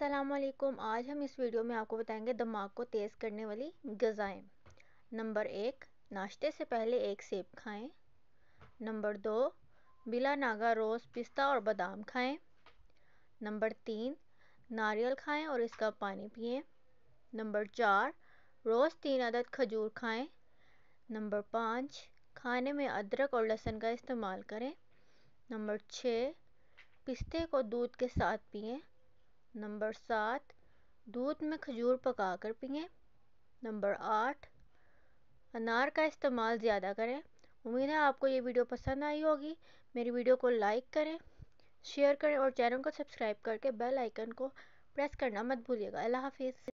असलकुम आज हम इस वीडियो में आपको बताएंगे दिमाग को तेज़ करने वाली गज़ाएँ नंबर एक नाश्ते से पहले एक सेब खाएं नंबर दो बिला नागा रोज़ पिस्ता और बादाम खाएं नंबर तीन नारियल खाएं और इसका पानी पिए नंबर चार रोज़ तीन अदद खजूर खाएं नंबर पाँच खाने में अदरक और लहसुन का इस्तेमाल करें नंबर छः पिस्ते को दूध के साथ पिएं नंबर सात दूध में खजूर पकाकर पिएं नंबर आठ अनार का इस्तेमाल ज़्यादा करें उम्मीद है आपको ये वीडियो पसंद आई होगी मेरी वीडियो को लाइक करें शेयर करें और चैनल को सब्सक्राइब करके बेल आइकन को प्रेस करना मत भूलिएगा अल्लाह हाफिज़